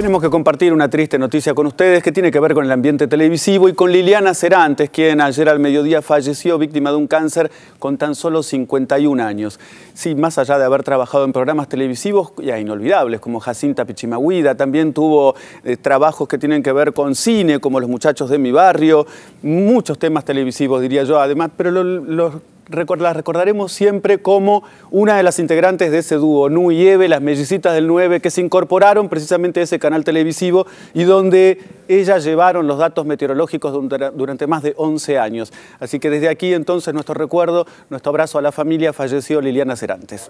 Tenemos que compartir una triste noticia con ustedes que tiene que ver con el ambiente televisivo y con Liliana Cerantes, quien ayer al mediodía falleció víctima de un cáncer con tan solo 51 años. Sí, más allá de haber trabajado en programas televisivos ya inolvidables como Jacinta Pichimahuida, también tuvo eh, trabajos que tienen que ver con cine, como Los Muchachos de mi Barrio, muchos temas televisivos diría yo además, pero los la recordaremos siempre como una de las integrantes de ese dúo, Nu y Eve, las mellicitas del 9, que se incorporaron precisamente a ese canal televisivo y donde ellas llevaron los datos meteorológicos durante más de 11 años. Así que desde aquí entonces nuestro recuerdo, nuestro abrazo a la familia, falleció Liliana Cerantes.